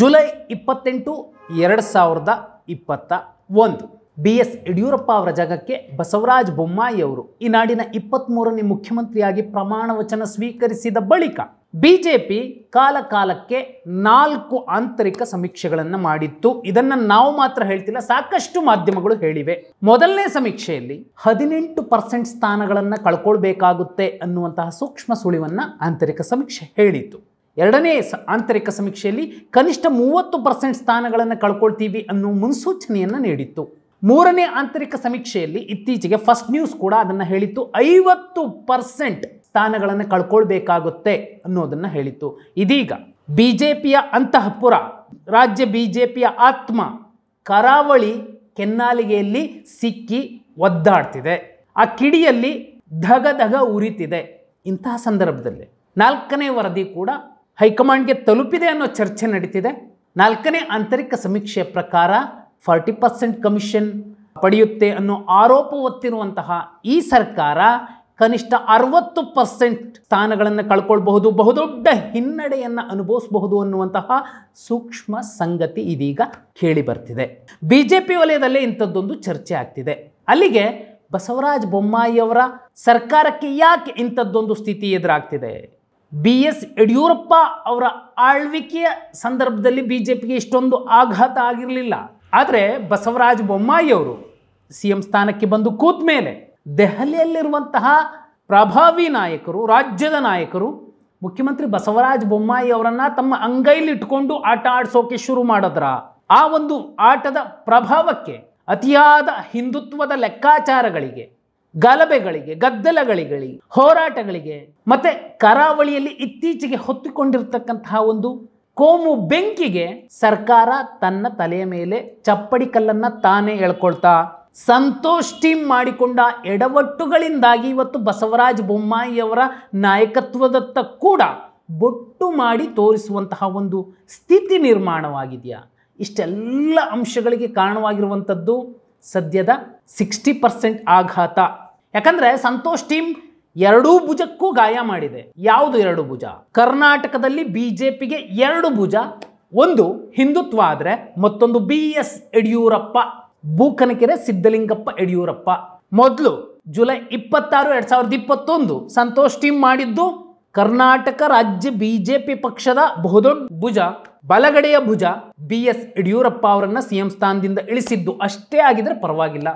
July ಇಪ್ಪತ್ತೆಂಟು ಎರಡು ಸಾವಿರದ ಇಪ್ಪತ್ತ ಒಂದು ಬಿ ಎಸ್ ಯಡಿಯೂರಪ್ಪ ಅವರ ಜಾಗಕ್ಕೆ ಬಸವರಾಜ ಬೊಮ್ಮಾಯಿ ಅವರು ಈ ನಾಡಿನ ಇಪ್ಪತ್ತ್ಮೂರನೇ ಮುಖ್ಯಮಂತ್ರಿಯಾಗಿ ಪ್ರಮಾಣ ವಚನ ಸ್ವೀಕರಿಸಿದ ಬಳಿಕ ಬಿ ಜೆ ಪಿ ಕಾಲಕಾಲಕ್ಕೆ ನಾಲ್ಕು ಆಂತರಿಕ ಸಮೀಕ್ಷೆಗಳನ್ನು ಮಾಡಿತ್ತು ಇದನ್ನು ನಾವು ಮಾತ್ರ ಹೇಳ್ತಿಲ್ಲ ಸಾಕಷ್ಟು ಮಾಧ್ಯಮಗಳು ಹೇಳಿವೆ ಮೊದಲನೇ ಸಮೀಕ್ಷೆಯಲ್ಲಿ ಹದಿನೆಂಟು ಪರ್ಸೆಂಟ್ ಸ್ಥಾನಗಳನ್ನು ಕಳ್ಕೊಳ್ಬೇಕಾಗುತ್ತೆ ಅನ್ನುವಂತಹ ಸೂಕ್ಷ್ಮ ಸುಳಿವನ್ನು ಆಂತರಿಕ ಸಮೀಕ್ಷೆ ಹೇಳಿತ್ತು ಎರಡನೇ ಆಂತರಿಕ ಸಮೀಕ್ಷೆಯಲ್ಲಿ ಕನಿಷ್ಠ ಮೂವತ್ತು ಪರ್ಸೆಂಟ್ ಸ್ಥಾನಗಳನ್ನು ಕಳ್ಕೊಳ್ತೀವಿ ಅನ್ನೋ ಮುನ್ಸೂಚನೆಯನ್ನು ನೀಡಿತ್ತು ಮೂರನೇ ಆಂತರಿಕ ಸಮೀಕ್ಷೆಯಲ್ಲಿ ಇತ್ತೀಚೆಗೆ ಫಸ್ಟ್ ನ್ಯೂಸ್ ಕೂಡ ಅದನ್ನು ಹೇಳಿತ್ತು ಐವತ್ತು ಪರ್ಸೆಂಟ್ ಸ್ಥಾನಗಳನ್ನು ಕಳ್ಕೊಳ್ಬೇಕಾಗುತ್ತೆ ಅನ್ನೋದನ್ನು ಹೇಳಿತ್ತು ಇದೀಗ ಬಿ ಜೆ ಪಿಯ ಅಂತಃಪುರ ರಾಜ್ಯ ಬಿ ಜೆ ಪಿಯ ಆತ್ಮ ಕರಾವಳಿ ಕೆನ್ನಾಲಿಗೆಯಲ್ಲಿ ಸಿಕ್ಕಿ ಒದ್ದಾಡ್ತಿದೆ ಆ ಕಿಡಿಯಲ್ಲಿ ಧಗ ಧಗ ಉರಿತಿದೆ ಇಂತಹ ಸಂದರ್ಭದಲ್ಲಿ ನಾಲ್ಕನೇ ವರದಿ ಕೂಡ ಹೈಕಮಾಂಡ್ಗೆ ತಲುಪಿದೆ ಅನ್ನೋ ಚರ್ಚೆ ನಡೀತಿದೆ ನಾಲ್ಕನೇ ಆಂತರಿಕ ಸಮೀಕ್ಷೆಯ ಪ್ರಕಾರ ಫಾರ್ಟಿ ಪರ್ಸೆಂಟ್ ಕಮಿಷನ್ ಪಡೆಯುತ್ತೆ ಅನ್ನೋ ಆರೋಪ ಹೊತ್ತಿರುವಂತಹ ಈ ಸರ್ಕಾರ ಕನಿಷ್ಠ ಅರವತ್ತು ಪರ್ಸೆಂಟ್ ಸ್ಥಾನಗಳನ್ನು ಕಳ್ಕೊಳ್ಬಹುದು ಬಹುದೊಡ್ಡ ಹಿನ್ನಡೆಯನ್ನು ಅನುಭವಿಸಬಹುದು ಅನ್ನುವಂತಹ ಸೂಕ್ಷ್ಮ ಸಂಗತಿ ಇದೀಗ ಕೇಳಿ ಬರ್ತಿದೆ ಬಿ ಜೆ ಪಿ ವಲಯದಲ್ಲೇ ಇಂಥದ್ದೊಂದು ಚರ್ಚೆ ಆಗ್ತಿದೆ ಅಲ್ಲಿಗೆ ಬಸವರಾಜ ಬೊಮ್ಮಾಯಿಯವರ ಸರ್ಕಾರಕ್ಕೆ ಯಾಕೆ ಇಂಥದ್ದೊಂದು ಸ್ಥಿತಿ ಎದುರಾಗ್ತಿದೆ ಬಿ ಎಸ್ ಯಡಿಯೂರಪ್ಪ ಅವರ ಆಳ್ವಿಕೆಯ ಸಂದರ್ಭದಲ್ಲಿ ಬಿ ಜೆ ಪಿಗೆ ಇಷ್ಟೊಂದು ಆಘಾತ ಆಗಿರಲಿಲ್ಲ ಆದರೆ ಬಸವರಾಜ ಅವರು ಸಿ ಎಂ ಸ್ಥಾನಕ್ಕೆ ಬಂದು ಕೂತ ಮೇಲೆ ದೆಹಲಿಯಲ್ಲಿರುವಂತಹ ಪ್ರಭಾವಿ ನಾಯಕರು ರಾಜ್ಯದ ನಾಯಕರು ಮುಖ್ಯಮಂತ್ರಿ ಬಸವರಾಜ ಬೊಮ್ಮಾಯಿ ಅವರನ್ನು ತಮ್ಮ ಅಂಗೈಲಿ ಇಟ್ಕೊಂಡು ಆಟ ಆಡಿಸೋಕೆ ಶುರು ಮಾಡಿದ್ರ ಆ ಒಂದು ಆಟದ ಪ್ರಭಾವಕ್ಕೆ ಅತಿಯಾದ ಹಿಂದುತ್ವದ ಲೆಕ್ಕಾಚಾರಗಳಿಗೆ ಗಲಭೆಗಳಿಗೆ ಗದ್ದಲಗಳಿಗೆ ಹೋರಾಟಗಳಿಗೆ ಮತ್ತೆ ಕರಾವಳಿಯಲ್ಲಿ ಇತ್ತೀಚೆಗೆ ಹೊತ್ತಿಕೊಂಡಿರ್ತಕ್ಕಂತಹ ಒಂದು ಕೋಮು ಬೆಂಕಿಗೆ ಸರ್ಕಾರ ತನ್ನ ತಲೆಯ ಮೇಲೆ ಚಪ್ಪಡಿ ಕಲ್ಲನ್ನ ತಾನೇ ಎಳ್ಕೊಳ್ತಾ ಸಂತೋಷ್ ಮಾಡಿಕೊಂಡ ಎಡವಟ್ಟುಗಳಿಂದಾಗಿ ಇವತ್ತು ಬಸವರಾಜ ಬೊಮ್ಮಾಯಿಯವರ ನಾಯಕತ್ವದತ್ತ ಕೂಡ ಬೊಟ್ಟು ಮಾಡಿ ತೋರಿಸುವಂತಹ ಒಂದು ಸ್ಥಿತಿ ನಿರ್ಮಾಣವಾಗಿದೆಯಾ ಇಷ್ಟೆಲ್ಲ ಅಂಶಗಳಿಗೆ ಕಾರಣವಾಗಿರುವಂಥದ್ದು ಸದ್ಯದ ಸಿಕ್ಸ್ಟಿ ಪರ್ಸೆಂಟ್ ಆಘಾತ ಯಾಕಂದ್ರೆ ಸಂತೋಷ್ ಟೀಮ್ ಎರಡೂ ಭುಜಕ್ಕೂ ಗಾಯ ಮಾಡಿದೆ ಯಾವುದು ಎರಡು ಭುಜ ಕರ್ನಾಟಕದಲ್ಲಿ ಬಿ ಜೆ ಪಿಗೆ ಎರಡು ಭುಜ ಒಂದು ಹಿಂದುತ್ವ ಆದರೆ ಮತ್ತೊಂದು ಬಿ ಎಸ್ ಯಡಿಯೂರಪ್ಪ ಭೂಕನಕೆರೆ ಸಿದ್ದಲಿಂಗಪ್ಪ ಯಡಿಯೂರಪ್ಪ ಮೊದಲು ಜುಲೈ ಇಪ್ಪತ್ತಾರು ಎರಡು ಸಾವಿರದ ಇಪ್ಪತ್ತೊಂದು ಸಂತೋಷ್ ಟೀಮ್ ಮಾಡಿದ್ದು ಕರ್ನಾಟಕ ರಾಜ್ಯ ಬಿಜೆಪಿ ಪಕ್ಷದ ಬಹುದೊಡ್ಡ ಭುಜ ಬಲಗಡೆಯ ಭುಜ ಬಿ ಎಸ್ ಯಡಿಯೂರಪ್ಪ ಅವರನ್ನ ಸಿಎಂ ಸ್ಥಾನದಿಂದ ಇಳಿಸಿದ್ದು ಅಷ್ಟೇ ಆಗಿದ್ರೆ ಪರವಾಗಿಲ್ಲ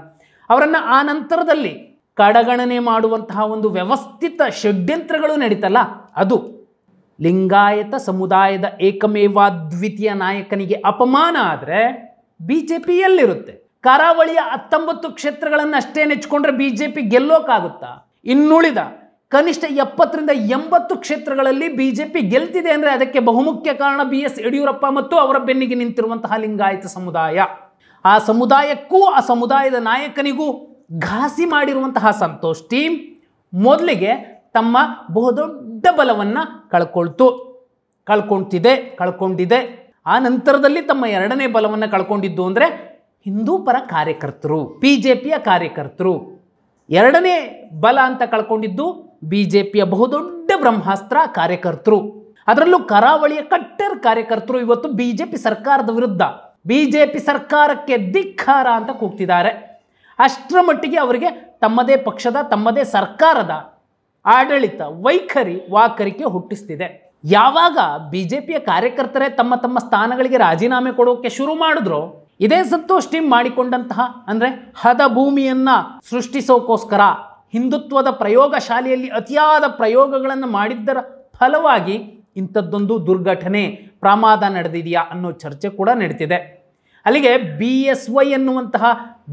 ಅವರನ್ನ ಆ ನಂತರದಲ್ಲಿ ಕಡಗಣನೆ ಮಾಡುವಂತಹ ಒಂದು ವ್ಯವಸ್ಥಿತ ಷಡ್ಯಂತ್ರಗಳು ನಡೀತಲ್ಲ ಅದು ಲಿಂಗಾಯತ ಸಮುದಾಯದ ಏಕಮೇವಾದ್ವಿತೀಯ ನಾಯಕನಿಗೆ ಅಪಮಾನ ಆದರೆ ಬಿ ಜೆ ಪಿ ಎಲ್ಲಿರುತ್ತೆ ಕರಾವಳಿಯ ಹತ್ತೊಂಬತ್ತು ಕ್ಷೇತ್ರಗಳನ್ನು ಅಷ್ಟೇ ನೆಚ್ಚಿಕೊಂಡ್ರೆ ಬಿ ಜೆ ಪಿ ಗೆಲ್ಲೋಕ್ಕಾಗುತ್ತಾ ಇನ್ನುಳಿದ ಕನಿಷ್ಠ ಎಪ್ಪತ್ತರಿಂದ ಎಂಬತ್ತು ಕ್ಷೇತ್ರಗಳಲ್ಲಿ ಬಿಜೆಪಿ ಗೆಲ್ತಿದೆ ಅಂದರೆ ಅದಕ್ಕೆ ಬಹುಮುಖ್ಯ ಕಾರಣ ಬಿ ಎಸ್ ಯಡಿಯೂರಪ್ಪ ಮತ್ತು ಅವರ ಬೆನ್ನಿಗೆ ನಿಂತಿರುವಂತಹ ಲಿಂಗಾಯತ ಸಮುದಾಯ ಆ ಸಮುದಾಯಕ್ಕೂ ಆ ಸಮುದಾಯದ ನಾಯಕನಿಗೂ ಘಾಸಿ ಮಾಡಿರುವಂತಹ ಸಂತೋಷ್ ಟೀಮ್ ಮೊದಲಿಗೆ ತಮ್ಮ ಬಹುದೊಡ್ಡ ಬಲವನ್ನು ಕಳ್ಕೊಳ್ತು ಕಳ್ಕೊಳ್ತಿದೆ ಕಳ್ಕೊಂಡಿದೆ ಆ ನಂತರದಲ್ಲಿ ತಮ್ಮ ಎರಡನೇ ಬಲವನ್ನು ಕಳ್ಕೊಂಡಿದ್ದು ಅಂದರೆ ಹಿಂದೂ ಪರ ಕಾರ್ಯಕರ್ತರು ಬಿ ಜೆ ಪಿಯ ಕಾರ್ಯಕರ್ತರು ಎರಡನೇ ಬಲ ಅಂತ ಕಳ್ಕೊಂಡಿದ್ದು ಬಿ ಜೆ ಪಿಯ ಬಹುದೊಡ್ಡ ಬ್ರಹ್ಮಾಸ್ತ್ರ ಕಾರ್ಯಕರ್ತರು ಅದರಲ್ಲೂ ಕರಾವಳಿಯ ಕಟ್ಟರ್ ಕಾರ್ಯಕರ್ತರು ಇವತ್ತು ಬಿ ಜೆ ಪಿ ಸರ್ಕಾರದ ವಿರುದ್ಧ ಬಿ ಜೆ ಪಿ ಸರ್ಕಾರಕ್ಕೆ ಧಿಕ್ಕಾರ ಅಂತ ಕೂಗ್ತಿದ್ದಾರೆ ಅಷ್ಟರ ಮಟ್ಟಿಗೆ ಅವರಿಗೆ ತಮ್ಮದೇ ಪಕ್ಷದ ತಮ್ಮದೇ ಸರ್ಕಾರದ ಆಡಳಿತ ವೈಖರಿ ವಾಕರಿಕೆ ಹುಟ್ಟಿಸ್ತಿದೆ ಯಾವಾಗ ಬಿ ಜೆ ಪಿಯ ಕಾರ್ಯಕರ್ತರೇ ತಮ್ಮ ತಮ್ಮ ಸ್ಥಾನಗಳಿಗೆ ರಾಜೀನಾಮೆ ಕೊಡೋಕೆ ಶುರು ಮಾಡಿದ್ರು ಇದೇ ಸತ್ತು ಸ್ಟೀಮ್ ಮಾಡಿಕೊಂಡಂತಹ ಅಂದರೆ ಹದ ಭೂಮಿಯನ್ನು ಸೃಷ್ಟಿಸೋಕೋಸ್ಕರ ಹಿಂದುತ್ವದ ಪ್ರಯೋಗ ಶಾಲೆಯಲ್ಲಿ ಅತಿಯಾದ ಪ್ರಯೋಗಗಳನ್ನು ಮಾಡಿದ್ದರ ಫಲವಾಗಿ ಇಂಥದ್ದೊಂದು ದುರ್ಘಟನೆ ಪ್ರಮಾದ ನಡೆದಿದೆಯಾ ಅನ್ನೋ ಚರ್ಚೆ ಕೂಡ ನಡೀತಿದೆ ಅಲ್ಲಿಗೆ ಬಿ ಎಸ್ ವೈ ಎನ್ನುವಂತಹ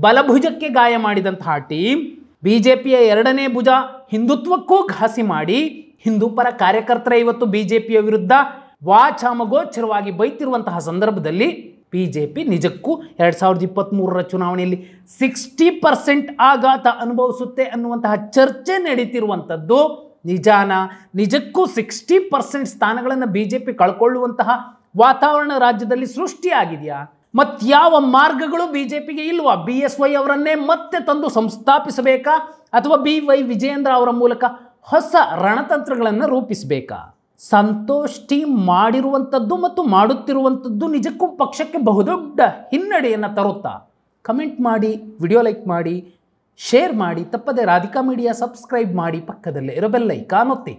ಬಲಭುಜಕ್ಕೆ ಗಾಯ ಮಾಡಿದಂತಹ ಟೀಮ್ ಬಿ ಜೆ ಪಿಯ ಎರಡನೇ ಭುಜ ಹಿಂದುತ್ವಕ್ಕೂ ಘಾಸಿ ಮಾಡಿ ಹಿಂದೂ ಪರ ಕಾರ್ಯಕರ್ತರ ಇವತ್ತು ಬಿ ಜೆ ಪಿಯ ವಿರುದ್ಧ ವಾಚಾಮಗೋಚರವಾಗಿ ಬೈತಿರುವಂತಹ ಸಂದರ್ಭದಲ್ಲಿ ಬಿ ಜೆ ಪಿ ನಿಜಕ್ಕೂ ಎರಡು ಸಾವಿರದ ಇಪ್ಪತ್ತ್ಮೂರರ ಚುನಾವಣೆಯಲ್ಲಿ ಸಿಕ್ಸ್ಟಿ ಪರ್ಸೆಂಟ್ ಆಘಾತ ಅನುಭವಿಸುತ್ತೆ ಅನ್ನುವಂತಹ ಚರ್ಚೆ ನಡೀತಿರುವಂಥದ್ದು ನಿಜಾನ ನಿಜಕ್ಕೂ ಸಿಕ್ಸ್ಟಿ ಪರ್ಸೆಂಟ್ ಸ್ಥಾನಗಳನ್ನು ಬಿ ಜೆ ಪಿ ಕಳ್ಕೊಳ್ಳುವಂತಹ ವಾತಾವರಣ ರಾಜ್ಯದಲ್ಲಿ ಸೃಷ್ಟಿಯಾಗಿದೆಯಾ ಯಾವ ಮಾರ್ಗಗಳು ಬಿ ಜೆ ಪಿಗೆ ಇಲ್ವಾ ಬಿ ಎಸ್ ವೈ ಅವರನ್ನೇ ಮತ್ತೆ ತಂದು ಸಂಸ್ಥಾಪಿಸಬೇಕಾ ಅಥವಾ ಬಿ ವೈ ವಿಜಯೇಂದ್ರ ಅವರ ಮೂಲಕ ಹೊಸ ರಣತಂತ್ರಗಳನ್ನು ರೂಪಿಸಬೇಕಾ ಸಂತೋಷ್ಟಿ ಮಾಡಿರುವಂಥದ್ದು ಮತ್ತು ಮಾಡುತ್ತಿರುವಂಥದ್ದು ನಿಜಕ್ಕೂ ಪಕ್ಷಕ್ಕೆ ಬಹುದೊಡ್ಡ ಹಿನ್ನಡೆಯನ್ನು ತರುತ್ತಾ ಕಮೆಂಟ್ ಮಾಡಿ ವಿಡಿಯೋ ಲೈಕ್ ಮಾಡಿ ಶೇರ್ ಮಾಡಿ ತಪ್ಪದೆ ರಾಧಿಕಾ ಮೀಡಿಯಾ ಸಬ್ಸ್ಕ್ರೈಬ್ ಮಾಡಿ ಪಕ್ಕದಲ್ಲೇ ಇರಬೆಲ್ಲೈ ಕಾನೊತ್ತಿ